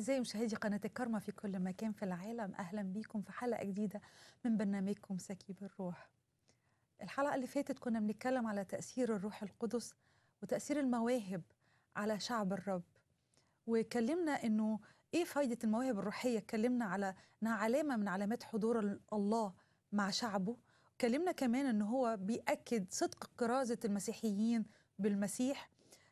أعزائي مشاهدي قناة الكرمة في كل مكان في العالم أهلا بيكم في حلقة جديدة من برنامجكم سكيب الروح الحلقة اللي فاتت كنا بنتكلم على تأثير الروح القدس وتأثير المواهب على شعب الرب وكلمنا أنه إيه فايدة المواهب الروحية اتكلمنا على أنها علامة من علامات حضور الله مع شعبه اتكلمنا كمان أنه هو بيأكد صدق كرازة المسيحيين بالمسيح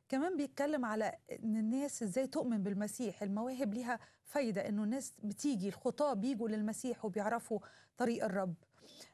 كمان بيتكلم على ان الناس ازاي تؤمن بالمسيح المواهب ليها فايده انه الناس بتيجي الخطاه بيجوا للمسيح وبيعرفوا طريق الرب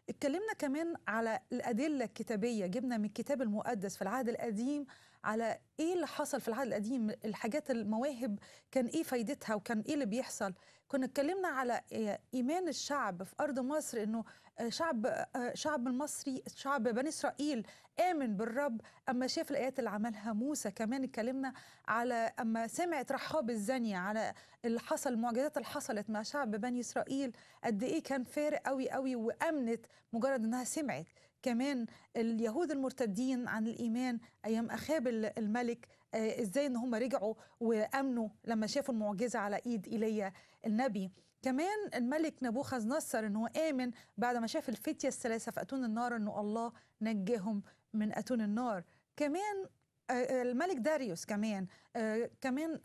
اتكلمنا كمان على الادله الكتابيه جبنا من الكتاب المقدس في العهد القديم على ايه اللي حصل في العهد القديم الحاجات المواهب كان ايه فايدتها وكان ايه اللي بيحصل كنا اتكلمنا على إيه، ايمان الشعب في ارض مصر انه شعب شعب المصري شعب بني اسرائيل امن بالرب اما شاف الايات اللي عملها موسى كمان اتكلمنا على اما سمعت رحاب الزانيه على اللي حصل المعجزات اللي حصلت مع شعب بني اسرائيل قد ايه كان فارق قوي قوي وامنت مجرد انها سمعت كمان اليهود المرتدين عن الايمان ايام اخاب الملك آه، ازاي ان هم رجعوا وامنوا لما شافوا المعجزه على ايد ايليا النبي كمان الملك نبوخذ نصر أنه آمن بعد ما شاف الفتية الثلاثة في أتون النار أنه الله نجاهم من أتون النار كمان آه، آه، الملك داريوس كمان آه، كمان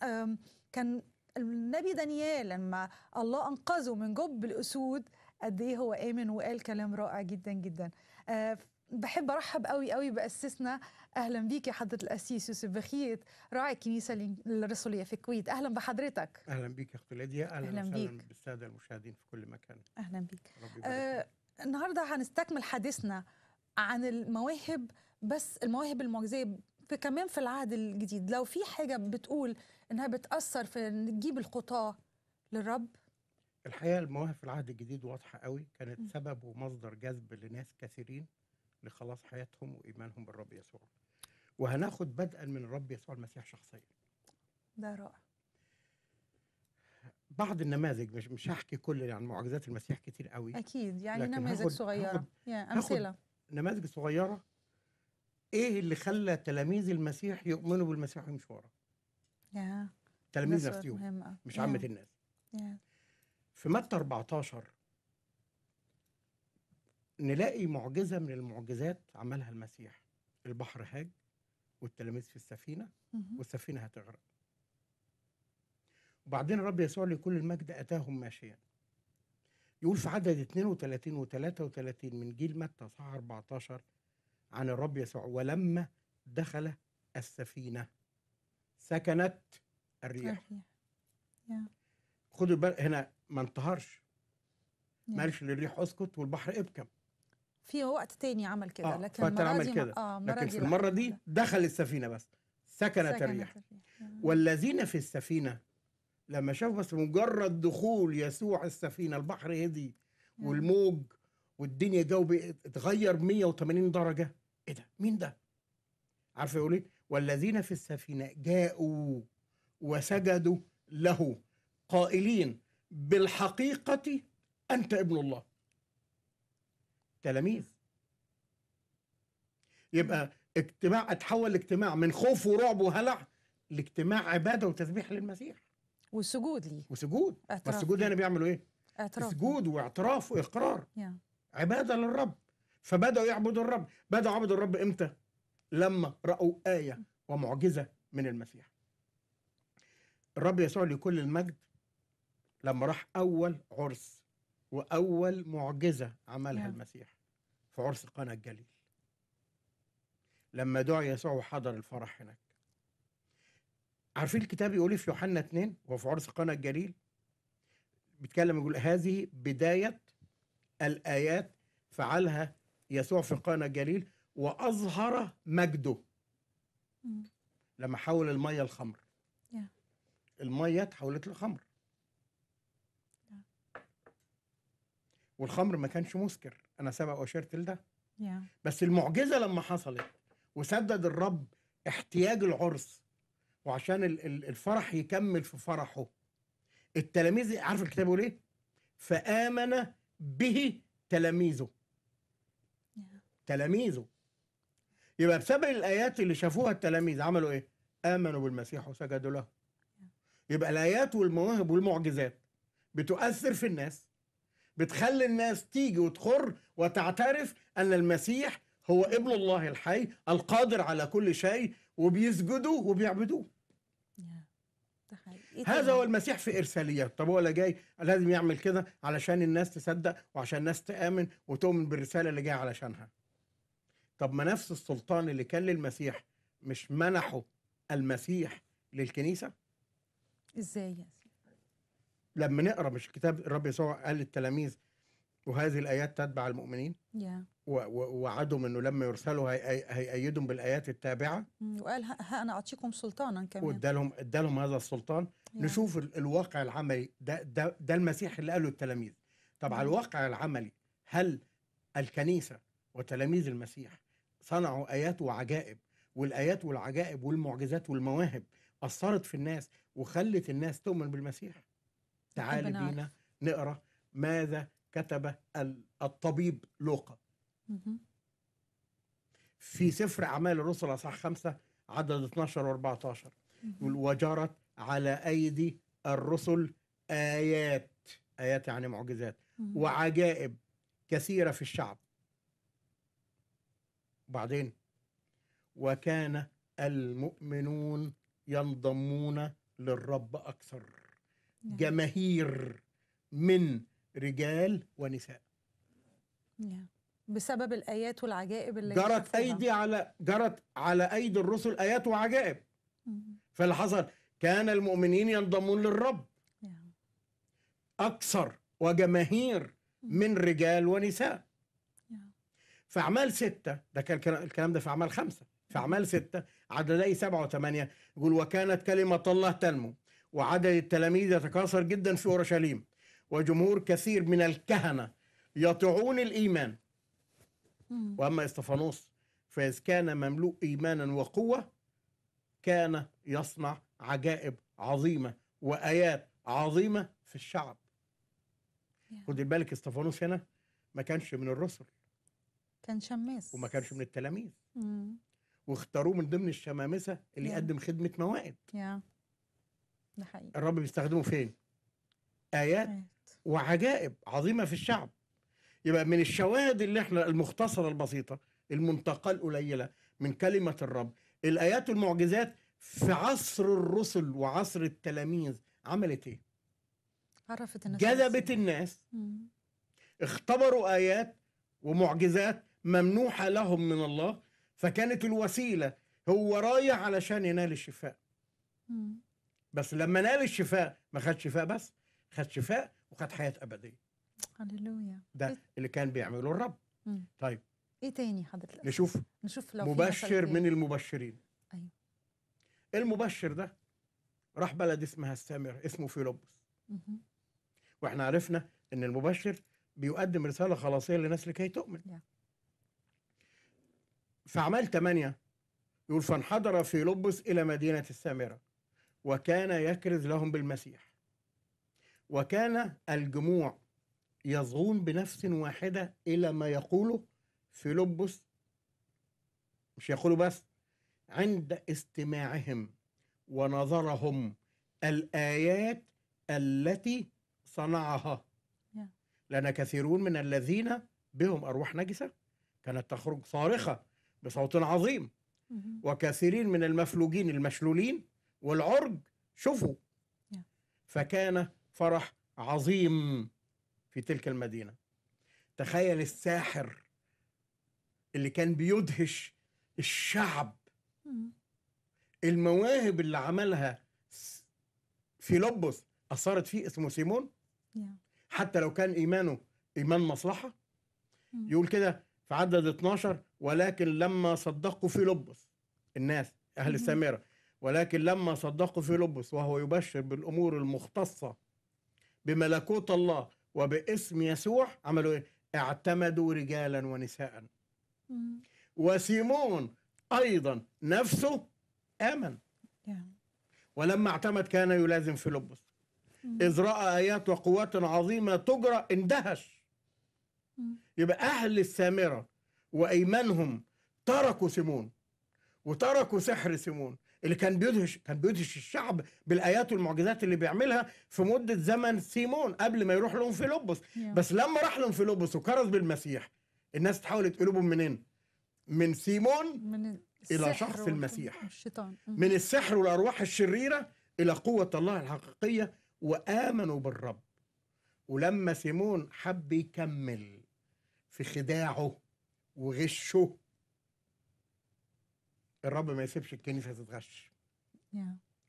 كان النبي دانيال لما الله أنقذه من جب الأسود قد إيه هو آمن وقال كلام رائع جدا جدا بحب ارحب قوي قوي باسسنا اهلا بيك يا حضره الاسيس يوسف بخيت راعي الكنيسه الرسوليه في الكويت اهلا بحضرتك اهلا بيك يا اختي ليديا اهلا, أهلا وسهلا بالساده المشاهدين في كل مكان اهلا بيك آه النهارده هنستكمل حديثنا عن المواهب بس المواهب المعجزيه في كمان في العهد الجديد لو في حاجه بتقول انها بتاثر في تجيب الخطاه للرب الحقيقه المواهب في العهد الجديد واضحه قوي كانت سبب ومصدر جذب لناس كثيرين لخلاص حياتهم وايمانهم بالرب يسوع وهناخد بدءا من الرب يسوع المسيح شخصيا ده رائع بعض النماذج مش مش هحكي كل عن يعني معجزات المسيح كتير قوي اكيد يعني نماذج صغيره هاخد yeah, امثله نماذج صغيره ايه اللي خلى تلاميذ المسيح يؤمنوا بالمسيح ويمشوا وراه تلاميذ نفسهم مش عامه الناس في متى 14 نلاقي معجزه من المعجزات عملها المسيح البحر هاج والتلاميذ في السفينه والسفينه هتغرق وبعدين الرب يسوع لكل المجد اتاهم ماشيا يقول في عدد 32 و 33 من جيل متى صح 14 عن الرب يسوع ولما دخل السفينه سكنت الرياح خدوا بالك هنا ما انتهرش ما قالش للريح اسكت والبحر ابكم في وقت تاني عمل كده آه لكن المرة عمل كده آه لكن في المرة دي دخل السفينة بس سكنت سكنت الريح آه. والذين في السفينة لما شافوا بس مجرد دخول يسوع السفينة البحر هدي آه. والموج والدنيا جو اتغير 180 درجة ايه ده مين ده عارف يقول ايه والذين في السفينة جاءوا وسجدوا له قائلين بالحقيقة أنت ابن الله تلاميذ يبقى اجتماع اتحول الاجتماع من خوف ورعب وهلع لاجتماع عباده وتسبيح للمسيح والسجود ليه وسجود اعتراف السجود هنا يعني بيعملوا ايه؟ اعتراف سجود واعتراف واقرار yeah. عباده للرب فبداوا يعبدوا الرب بداوا عبد الرب امتى؟ لما راوا ايه ومعجزه من المسيح الرب يسوع لكل المجد لما راح اول عرس واول معجزه عملها نعم. المسيح في عرس قنا الجليل لما دعي يسوع وحضر الفرح هناك عارفين الكتاب يقول إيه في يوحنا 2 وفي عرس قنا الجليل بيتكلم يقول هذه بدايه الايات فعلها يسوع في قنا الجليل واظهر مجده لما حول الميه الخمر الميه تحولت لخمر والخمر ما كانش مسكر انا سبق واشرت لده yeah. بس المعجزه لما حصلت وسدد الرب احتياج العرس وعشان الفرح يكمل في فرحه التلاميذ عارف الكتاب بيقول ايه فامن به تلاميذه yeah. تلاميذه يبقى بسبب الايات اللي شافوها التلاميذ عملوا ايه امنوا بالمسيح وسجدوا له yeah. يبقى الايات والمواهب والمعجزات بتؤثر في الناس بتخلي الناس تيجي وتخر وتعترف أن المسيح هو ابن الله الحي القادر على كل شيء وبيسجدوا وبيعبدوه إيه هذا هو المسيح في إرساليات طب هو لا جاي لازم يعمل كده علشان الناس تصدق وعشان الناس تآمن وتؤمن بالرسالة اللي جاي علشانها طب ما نفس السلطان اللي كان للمسيح مش منحه المسيح للكنيسة ازاي لما نقرا مش الكتاب الرب يسوع قال للتلاميذ وهذه الايات تتبع المؤمنين yeah. ووعدهم انه لما يرسلوا هيأيدهم بالايات التابعه وقال ها انا اعطيكم سلطانا كمان وادالهم ادالهم هذا السلطان yeah. نشوف الواقع العملي ده ده ده المسيح اللي قاله التلاميذ طب على الواقع العملي هل الكنيسه وتلاميذ المسيح صنعوا ايات وعجائب والايات والعجائب والمعجزات والمواهب اثرت في الناس وخلت الناس تؤمن بالمسيح تعالي بينا نقرا ماذا كتب الطبيب لوقا في سفر أعمال الرسل أصحاح خمسة عدد 12 و 14 وجرت على أيدي الرسل آيات آيات يعني معجزات وعجائب كثيرة في الشعب وبعدين وكان المؤمنون ينضمون للرب أكثر نعم. جماهير من رجال ونساء نعم. بسبب الايات والعجائب اللي جرت ايدي على جرت على ايدي الرسل ايات وعجائب فاللي حصل كان المؤمنين ينضمون للرب نعم. اكثر وجماهير من رجال ونساء نعم. في اعمال سته ده كان الكلام ده في اعمال خمسه في اعمال سته عددي سبعه وثمانيه يقول وكانت كلمه الله تنمو وعدد التلاميذ يتكاثر جدا في اورشليم وجمهور كثير من الكهنه يطيعون الايمان واما استفانوس فاذ كان مملوء ايمانا وقوه كان يصنع عجائب عظيمه وايات عظيمه في الشعب خد بالك استفانوس هنا ما كانش من الرسل كان شماس وما كانش من التلاميذ واختاروه من ضمن الشمامسه اللي يقدم خدمه موائد yeah. ده حقيقي الرب بيستخدمه فين؟ آيات وعجائب عظيمة في الشعب يبقى من الشواهد اللي احنا المختصرة البسيطة المنتقى القليلة من كلمة الرب الآيات والمعجزات في عصر الرسل وعصر التلاميذ عملت ايه؟ عرفت الناس جذبت الناس مم. اختبروا آيات ومعجزات ممنوحة لهم من الله فكانت الوسيلة هو رايح علشان ينال الشفاء مم. بس لما نال الشفاء ما خدش شفاء بس خد شفاء وخد حياه ابديه هللويا ده إيه؟ اللي كان بيعمله الرب مم. طيب ايه تاني حضرتك نشوف نشوف لو مبشر من المبشرين ايوه المبشر ده راح بلد اسمها السامر اسمه فيلبس واحنا عرفنا ان المبشر بيقدم رساله خلاصيه للناس لكي تؤمن في اعمال ثمانيه يقول فانحدر فيلبس الى مدينه السامره وكان يكرز لهم بالمسيح وكان الجموع يصغون بنفس واحدة إلى ما يقوله فيلبس مش يقولوا بس عند استماعهم ونظرهم الآيات التي صنعها لأن كثيرون من الذين بهم أرواح نجسة كانت تخرج صارخة بصوت عظيم mm-hmm. وكثيرين من المفلوجين المشلولين والعرج شوفوا فكان فرح عظيم في تلك المدينه تخيل الساحر اللي كان بيدهش الشعب المواهب اللي عملها فيلبس اثرت فيه اسمه سيمون حتى لو كان ايمانه ايمان مصلحه يقول كده في عدد 12 ولكن لما صدقوا فيلبس الناس اهل السامره ولكن لما صدقوا فيلبس وهو يبشر بالامور المختصه بملكوت الله وباسم يسوع عملوا ايه؟ اعتمدوا رجالا ونساء. وسيمون ايضا نفسه امن. ولما اعتمد كان يلازم فيلبس. إذ رأى آيات وقوات عظيمة تجرى اندهش يبقى أهل السامرة وأيمانهم تركوا سيمون وتركوا سحر سيمون اللي كان بيدهش كان بيدهش الشعب بالايات والمعجزات اللي بيعملها في مده زمن سيمون قبل ما يروح لهم في لوبس بس لما راح لهم لوبس وكرز بالمسيح الناس تحولت قلوبهم منين؟ من سيمون من الى شخص المسيح الشيطان من السحر والارواح الشريره الى قوه الله الحقيقيه وامنوا بالرب ولما سيمون حب يكمل في خداعه وغشه الرب ما يسيبش الكنيسه تتغش yeah.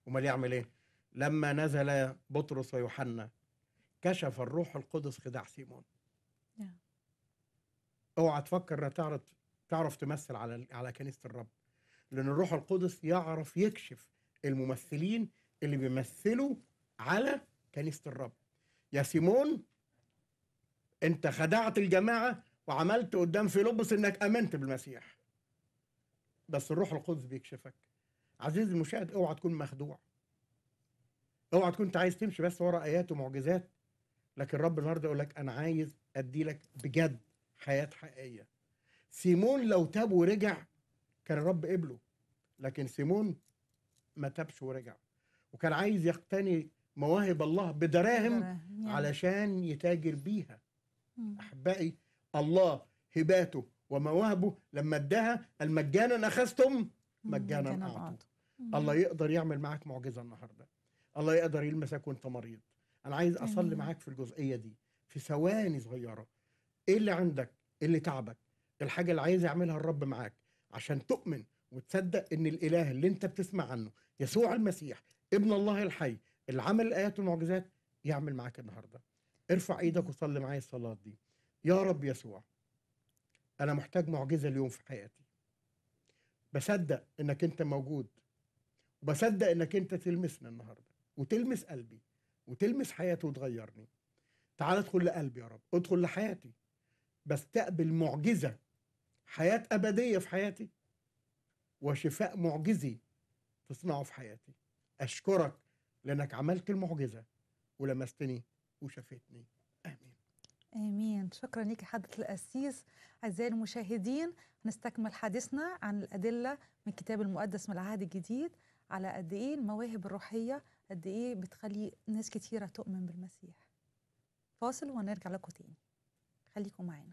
امال يعمل ايه لما نزل بطرس ويوحنا كشف الروح القدس خداع سيمون yeah. اوعى تفكر تعرف تعرف تمثل على على كنيسه الرب لان الروح القدس يعرف يكشف الممثلين اللي بيمثلوا على كنيسه الرب يا سيمون انت خدعت الجماعه وعملت قدام فيلبس انك امنت بالمسيح بس الروح القدس بيكشفك عزيزي المشاهد اوعى تكون مخدوع اوعى تكون انت عايز تمشي بس ورا ايات ومعجزات لكن رب النهارده يقول لك انا عايز ادي لك بجد حياه حقيقيه سيمون لو تاب ورجع كان الرب قبله لكن سيمون ما تابش ورجع وكان عايز يقتني مواهب الله بدراهم يعني. علشان يتاجر بيها احبائي الله هباته ومواهبه لما اداها المجانا اخذتم مجانا اعطوا الله يقدر يعمل معاك معجزه النهارده الله يقدر يلمسك وانت مريض انا عايز اصلي أيوة. معاك في الجزئيه دي في ثواني صغيره ايه اللي عندك ايه اللي تعبك الحاجه اللي عايز يعملها الرب معاك عشان تؤمن وتصدق ان الاله اللي انت بتسمع عنه يسوع المسيح ابن الله الحي اللي عمل الايات والمعجزات يعمل معاك النهارده ارفع ايدك أيوة. وصلي معايا الصلاه دي يا رب يسوع انا محتاج معجزه اليوم في حياتي بصدق انك انت موجود وبصدق انك انت تلمسنا النهارده وتلمس قلبي وتلمس حياتي وتغيرني تعال ادخل لقلبي يا رب ادخل لحياتي بستقبل معجزه حياه ابديه في حياتي وشفاء معجزي تصنعه في حياتي اشكرك لانك عملت المعجزه ولمستني وشفتني امين شكرا لك حضره القسيس اعزائي المشاهدين نستكمل حديثنا عن الادله من الكتاب المقدس من العهد الجديد على قد ايه المواهب الروحيه قد ايه بتخلي ناس كتيره تؤمن بالمسيح فاصل وهنرجع لكم تاني خليكم معانا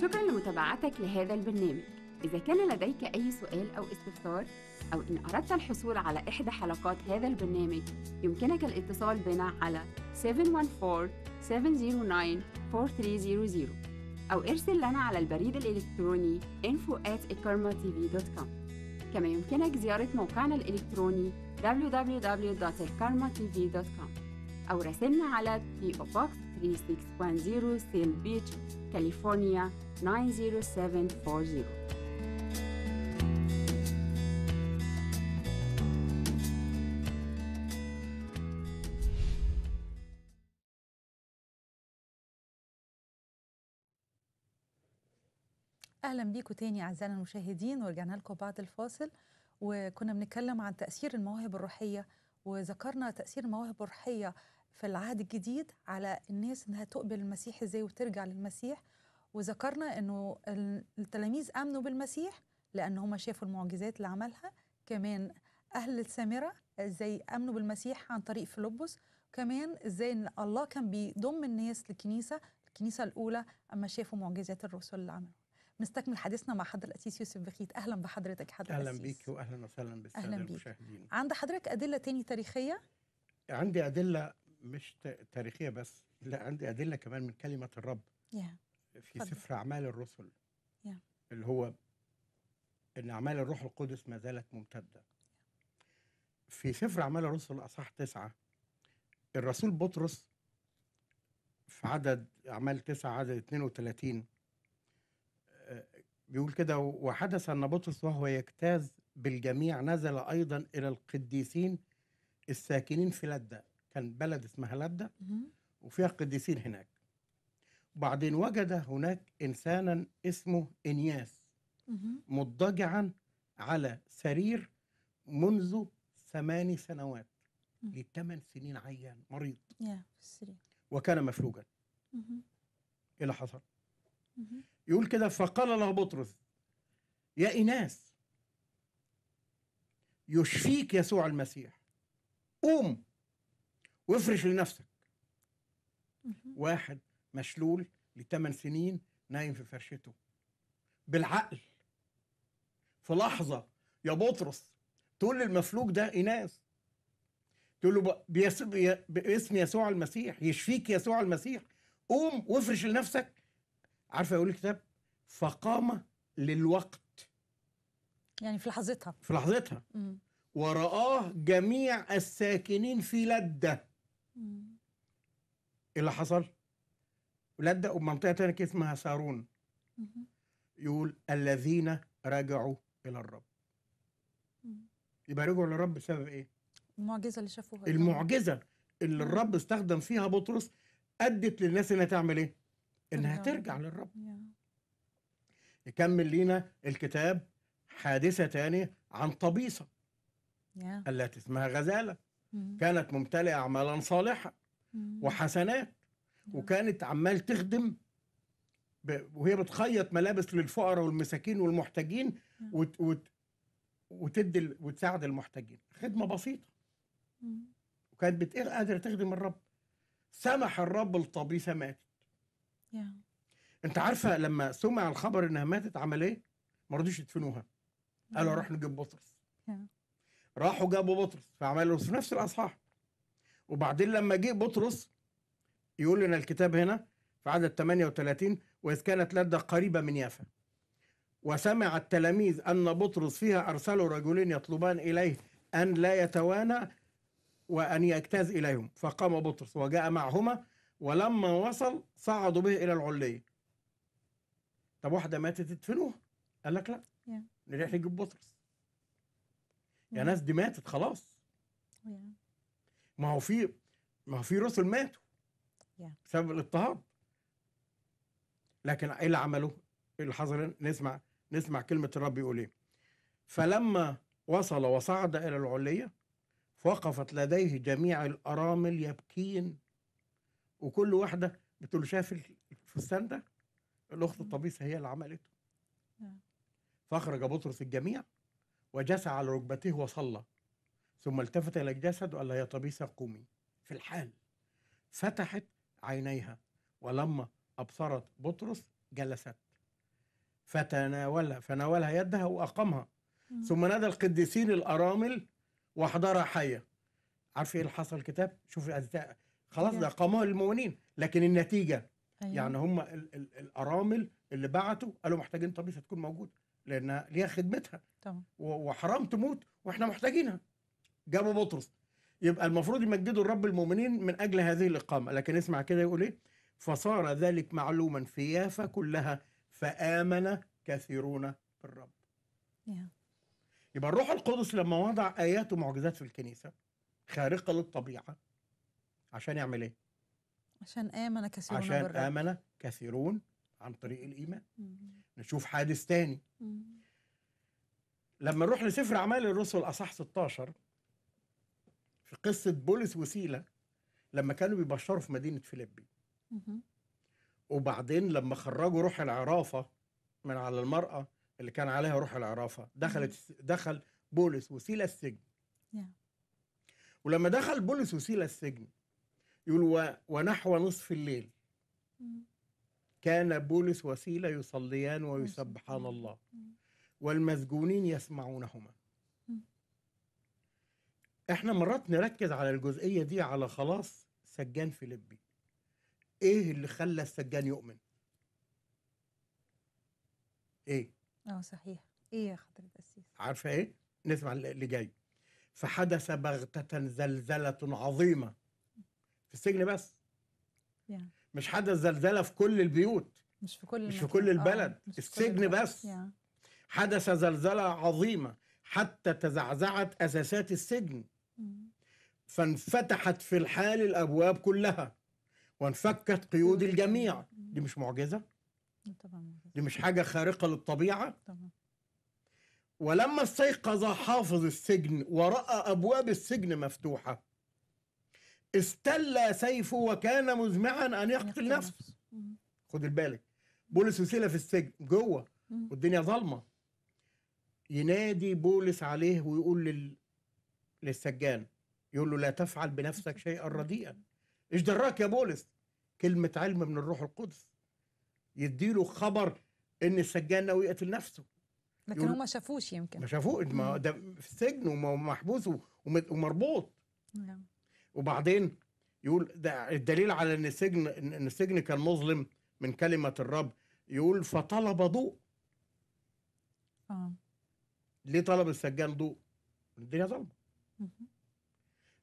شكرا لمتابعتك لهذا البرنامج إذا كان لديك أي سؤال أو استفسار أو إن أردت الحصول على إحدى حلقات هذا البرنامج يمكنك الاتصال بنا على 714-709-4300 أو ارسل لنا على البريد الإلكتروني info at كما يمكنك زيارة موقعنا الإلكتروني www.elkarmatv.com أو راسلنا على PO Box 3610 Seal Beach, California 90740 اهلا بيكم تاني اعزائنا المشاهدين ورجعنا لكم بعد الفاصل وكنا بنتكلم عن تاثير المواهب الروحيه وذكرنا تاثير المواهب الروحيه في العهد الجديد على الناس انها تقبل المسيح ازاي وترجع للمسيح وذكرنا انه التلاميذ امنوا بالمسيح لان هم شافوا المعجزات اللي عملها كمان اهل السامره ازاي امنوا بالمسيح عن طريق فيلبس كمان ازاي ان الله كان بيضم الناس للكنيسه الكنيسه الاولى اما شافوا معجزات الرسل اللي عملها نستكمل حديثنا مع حضرة الأسيس يوسف بخيت أهلا بحضرتك حضرة أهلا الأسيس. بيك وأهلا وسهلا بالسادة المشاهدين عند حضرتك أدلة تاني تاريخية؟ عندي أدلة مش تاريخية بس لا عندي أدلة كمان من كلمة الرب yeah. في فضل. سفر أعمال الرسل yeah. اللي هو إن أعمال الروح القدس ما زالت ممتدة في سفر أعمال الرسل أصح تسعة الرسول بطرس في عدد أعمال تسعة عدد 32 بيقول كده وحدث أن بطرس وهو يجتاز بالجميع نزل أيضا إلى القديسين الساكنين في لدة كان بلد اسمها لدة وفيها قديسين هناك وبعدين وجد هناك إنسانا اسمه إنياس مضجعا على سرير منذ ثماني سنوات لثمان سنين عيان مريض وكان مفلوجا ايه اللي حصل؟ يقول كده فقال له بطرس يا إناس يشفيك يسوع المسيح قوم وافرش لنفسك واحد مشلول لثمان سنين نايم في فرشته بالعقل في لحظة يا بطرس تقول للمفلوج ده إناس تقول له باسم يسوع المسيح يشفيك يسوع المسيح قوم وافرش لنفسك عارفه يقول الكتاب فقام للوقت يعني في لحظتها في لحظتها مم. ورآه جميع الساكنين في لده مم. ايه اللي حصل لده ومنطقه تانية كده اسمها سارون مم. يقول الذين رجعوا الى الرب مم. يبقى رجعوا للرب بسبب ايه المعجزه اللي شافوها المعجزه اللي الرب استخدم فيها بطرس ادت للناس انها تعمل ايه انها ترجع للرب يكمل لينا الكتاب حادثه تانية عن طبيصه التي اسمها غزاله mm-hmm. كانت ممتلئه اعمالا صالحه mm-hmm. وحسنات وكانت عمال تخدم وهي بتخيط ملابس للفقراء والمساكين والمحتاجين وت وت وتدي وتساعد المحتاجين خدمه بسيطه mm-hmm. وكانت قادره تخدم الرب سمح الرب لطبيصة ماتت yeah. انت عارفه لما سمع الخبر انها ماتت عمل ايه؟ ما رضوش يدفنوها قالوا نروح نجيب بطرس yeah. راحوا جابوا بطرس فعملوا في نفس الاصحاح وبعدين لما جه بطرس يقول لنا الكتاب هنا في عدد 38 واذ كانت لده قريبه من يافا وسمع التلاميذ ان بطرس فيها ارسلوا رجلين يطلبان اليه ان لا يتوانى وان يجتاز اليهم فقام بطرس وجاء معهما ولما وصل صعدوا به الى العليه طب واحده ماتت تدفنوها قال لك لا yeah. نروح نجيب بطرس yeah. يا ناس دي ماتت خلاص yeah. ما هو في ما هو في رسل ماتوا yeah. بسبب الاضطهاد لكن ايه اللي عملوه؟ ايه اللي حصل نسمع نسمع كلمه الرب يقول ايه فلما وصل وصعد الى العليه وقفت لديه جميع الارامل يبكين وكل واحده بتقول له شايف الفستان ده الاخت الطبيسه هي اللي عملته آه. فاخرج بطرس الجميع وجسع على ركبتيه وصلى ثم التفت الى الجسد وقال لها يا طبيسه قومي في الحال فتحت عينيها ولما ابصرت بطرس جلست فتناولها فناولها يدها واقامها ثم نادى القديسين الارامل واحضرها حيه عارف ايه اللي حصل الكتاب شوف خلاص ده قاموها للمؤمنين لكن النتيجه أيوة. يعني هم الـ الـ الارامل اللي بعتوا قالوا محتاجين طبيخه تكون موجوده لانها ليها خدمتها طبعا وحرام تموت واحنا محتاجينها جابوا بطرس يبقى المفروض يمجدوا الرب المؤمنين من اجل هذه الاقامه لكن اسمع كده يقول ايه فصار ذلك معلوما في يافا كلها فامن كثيرون بالرب يا. يبقى الروح القدس لما وضع ايات ومعجزات في الكنيسه خارقه للطبيعه عشان يعمل ايه؟ عشان آمن كثيرون عشان آمن كثيرون عن طريق الإيمان مم. نشوف حادث تاني مم. لما نروح لسفر أعمال الرسل أصح 16 في قصة بولس وسيلة لما كانوا بيبشروا في مدينة فيليبي وبعدين لما خرجوا روح العرافة من على المرأة اللي كان عليها روح العرافة دخلت مم. دخل بولس وسيلة السجن yeah. ولما دخل بولس وسيلة السجن يقول ونحو نصف الليل كان بولس وسيلة يصليان ويسبحان الله والمسجونين يسمعونهما احنا مرات نركز على الجزئية دي على خلاص سجان فيليبي ايه اللي خلى السجان يؤمن ايه اه صحيح ايه يا خاطر القسيس عارفه ايه نسمع اللي جاي فحدث بغتة زلزلة عظيمة في السجن بس yeah. مش حدث زلزلة في كل البيوت مش في كل مش في كل آه، البلد مش السجن بس yeah. حدث زلزلة عظيمة حتى تزعزعت أساسات السجن mm. فانفتحت في الحال الأبواب كلها وانفكت قيود الجميع دي مش معجزة طبعا دي مش حاجة خارقة للطبيعة طبعا ولما استيقظ حافظ السجن ورأى أبواب السجن مفتوحة استلى سيفه وكان مزمعا ان يقتل نفسه خد بالك بولس وسيله في السجن جوه والدنيا ظلمه ينادي بولس عليه ويقول لل... للسجان يقول له لا تفعل بنفسك شيئا رديئا ايش دراك يا بولس كلمه علم من الروح القدس يديله خبر ان السجان ناوي يقتل نفسه لكن هم ما شافوش يمكن ما شافوه ما ده في السجن ومحبوس ومربوط نعم وبعدين يقول ده الدليل على ان السجن ان السجن كان مظلم من كلمه الرب يقول فطلب ضوء اه ليه طلب السجان ضوء الدنيا ظلمه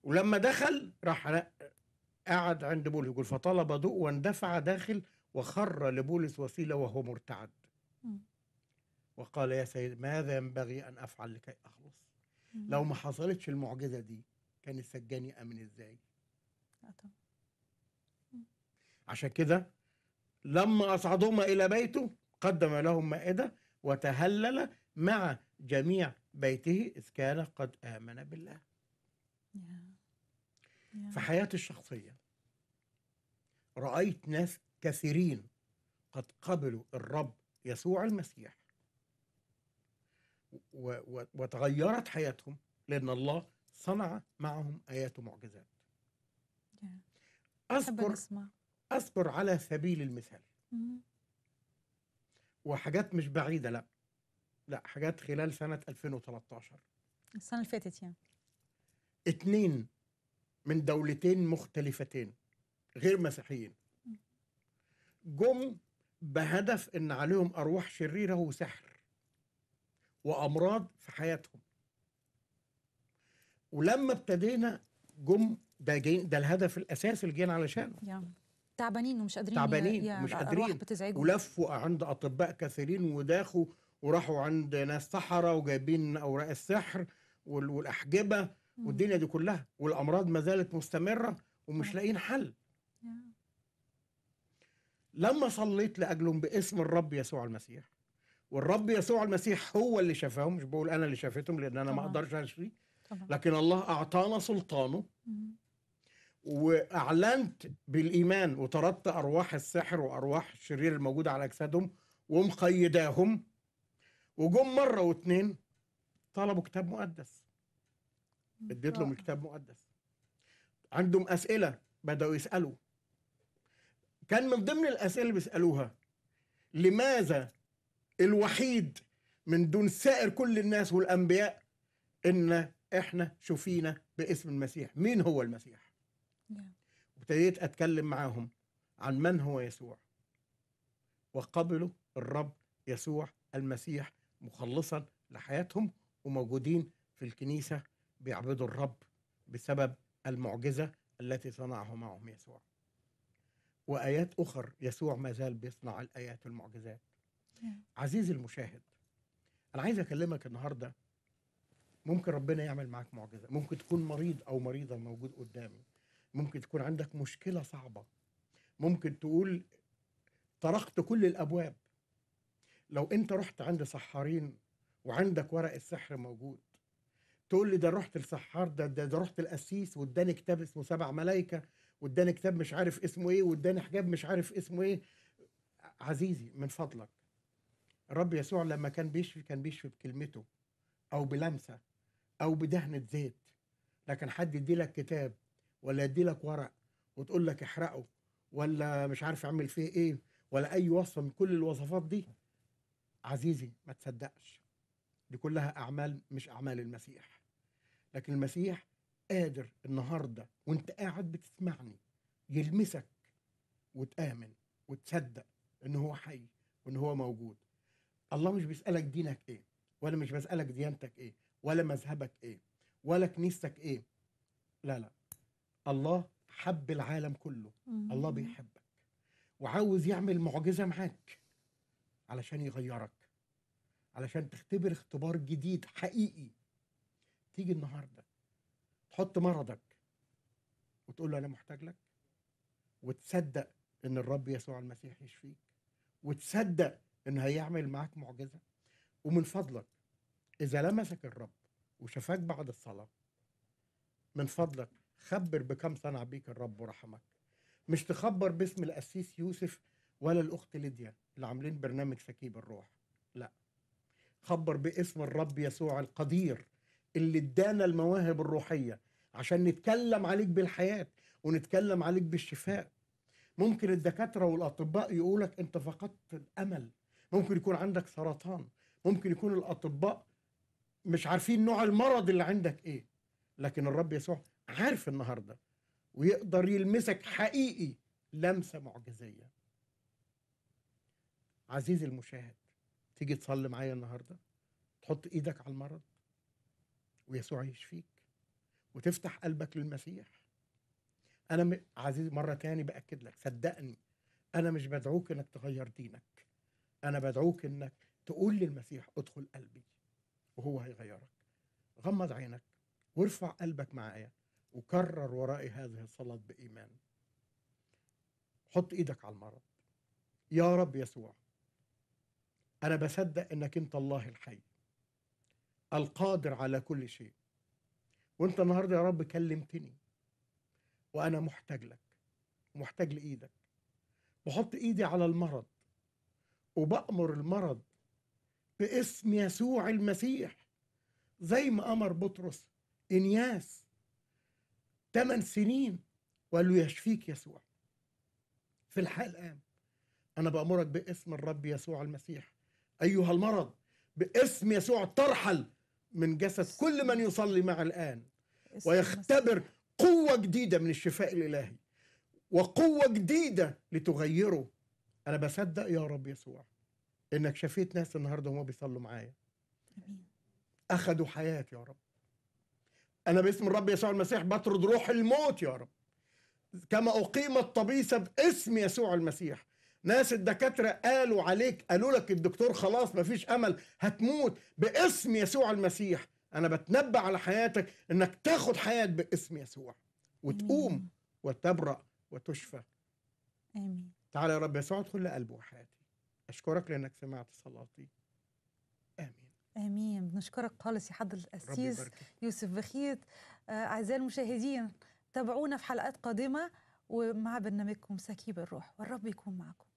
ولما دخل راح قعد عند بولس يقول فطلب ضوء واندفع داخل وخر لبولس وسيله وهو مرتعد وقال يا سيد ماذا ينبغي ان افعل لكي اخلص لو ما حصلتش المعجزه دي كان السجان يأمن ازاي عشان كده لما أصعدهما إلى بيته قدم لهم مائدة وتهلل مع جميع بيته إذ كان قد آمن بالله في حياتي الشخصية رأيت ناس كثيرين قد قبلوا الرب يسوع المسيح وتغيرت حياتهم لأن الله صنع معهم آيات ومعجزات أذكر أذكر على سبيل المثال وحاجات مش بعيدة لا لا حاجات خلال سنة 2013 السنة اللي فاتت يعني اتنين من دولتين مختلفتين غير مسيحيين جم بهدف ان عليهم ارواح شريره وسحر وامراض في حياتهم ولما ابتدينا جم ده جايين ده الهدف الاساسي اللي جينا علشانه يا. تعبانين ومش قادرين تعبانين ومش قادرين ولفوا عند اطباء كثيرين وداخوا وراحوا عند ناس سحره وجايبين اوراق السحر والاحجبه والدنيا دي كلها والامراض ما زالت مستمره ومش لاقيين حل لما صليت لاجلهم باسم الرب يسوع المسيح والرب يسوع المسيح هو اللي شفاهم مش بقول انا اللي شافتهم لان انا ما اقدرش اشفيه لكن الله أعطانا سلطانه وأعلنت بالإيمان وطردت أرواح السحر وأرواح الشرير الموجودة على أجسادهم ومقيداهم وجم مرة واثنين طلبوا كتاب مقدس اديت لهم الكتاب مقدس عندهم أسئلة بدأوا يسألوا كان من ضمن الأسئلة اللي بيسألوها لماذا الوحيد من دون سائر كل الناس والأنبياء إن احنا شوفينا باسم المسيح مين هو المسيح وابتديت اتكلم معاهم عن من هو يسوع وقبلوا الرب يسوع المسيح مخلصا لحياتهم وموجودين في الكنيسه بيعبدوا الرب بسبب المعجزه التي صنعه معهم يسوع وايات اخر يسوع ما زال بيصنع الايات والمعجزات عزيزي المشاهد انا عايز اكلمك النهارده ممكن ربنا يعمل معاك معجزه ممكن تكون مريض او مريضه موجود قدامي ممكن تكون عندك مشكله صعبه ممكن تقول طرقت كل الابواب لو انت رحت عند سحارين وعندك ورق السحر موجود تقول لي ده رحت السحار ده ده, ده رحت القسيس واداني كتاب اسمه سبع ملائكه واداني كتاب مش عارف اسمه ايه واداني حجاب مش عارف اسمه ايه عزيزي من فضلك الرب يسوع لما كان بيشفي كان بيشفي بكلمته او بلمسه او بدهنه زيت لكن حد يدي لك كتاب ولا يدي لك ورق وتقول لك احرقه ولا مش عارف اعمل فيه ايه ولا اي وصفه من كل الوصفات دي عزيزي ما تصدقش دي كلها اعمال مش اعمال المسيح لكن المسيح قادر النهارده وانت قاعد بتسمعني يلمسك وتامن وتصدق ان هو حي وان هو موجود الله مش بيسالك دينك ايه وانا مش بسالك ديانتك ايه ولا مذهبك ايه ولا كنيستك ايه لا لا الله حب العالم كله الله بيحبك وعاوز يعمل معجزه معاك علشان يغيرك علشان تختبر اختبار جديد حقيقي تيجي النهارده تحط مرضك وتقول له انا محتاج لك وتصدق ان الرب يسوع المسيح يشفيك وتصدق انه هيعمل معاك معجزه ومن فضلك إذا لمسك الرب وشفاك بعد الصلاة من فضلك خبر بكم صنع بيك الرب ورحمك مش تخبر باسم القسيس يوسف ولا الأخت ليديا اللي عاملين برنامج سكيب الروح لا خبر باسم الرب يسوع القدير اللي ادانا المواهب الروحية عشان نتكلم عليك بالحياة ونتكلم عليك بالشفاء ممكن الدكاترة والأطباء يقولك أنت فقدت الأمل ممكن يكون عندك سرطان ممكن يكون الأطباء مش عارفين نوع المرض اللي عندك ايه لكن الرب يسوع عارف النهارده ويقدر يلمسك حقيقي لمسه معجزيه عزيزي المشاهد تيجي تصلي معايا النهارده تحط ايدك على المرض ويسوع يشفيك وتفتح قلبك للمسيح انا م... عزيزي مره تاني باكد لك صدقني انا مش بدعوك انك تغير دينك انا بدعوك انك تقول للمسيح ادخل قلبي وهو هيغيرك غمض عينك وارفع قلبك معايا وكرر ورائي هذه الصلاة بإيمان حط إيدك على المرض يا رب يسوع أنا بصدق إنك أنت الله الحي القادر على كل شيء وأنت النهاردة يا رب كلمتني وأنا محتاج لك محتاج لإيدك بحط إيدي على المرض وبأمر المرض باسم يسوع المسيح زي ما امر بطرس انياس ثمان سنين وقال له يشفيك يسوع في الحال الان انا بامرك باسم الرب يسوع المسيح ايها المرض باسم يسوع ترحل من جسد كل من يصلي مع الان ويختبر قوه جديده من الشفاء الالهي وقوه جديده لتغيره انا بصدق يا رب يسوع انك شفيت ناس النهارده وما بيصلوا معايا اخذوا حياتي يا رب انا باسم الرب يسوع المسيح بطرد روح الموت يا رب كما اقيمت الطبيسه باسم يسوع المسيح ناس الدكاتره قالوا عليك قالوا لك الدكتور خلاص مفيش امل هتموت باسم يسوع المسيح انا بتنبأ على حياتك انك تاخد حياه باسم يسوع وتقوم وتبرأ وتشفى امين تعالى يا رب يسوع ادخل لقلبه وحياتي أشكرك لأنك سمعت صلاتي آمين امين بنشكرك خالص يا حضره القسيس يوسف بخيت آه، اعزائي آه المشاهدين تابعونا في حلقات قادمه ومع برنامجكم سكيب الروح والرب يكون معكم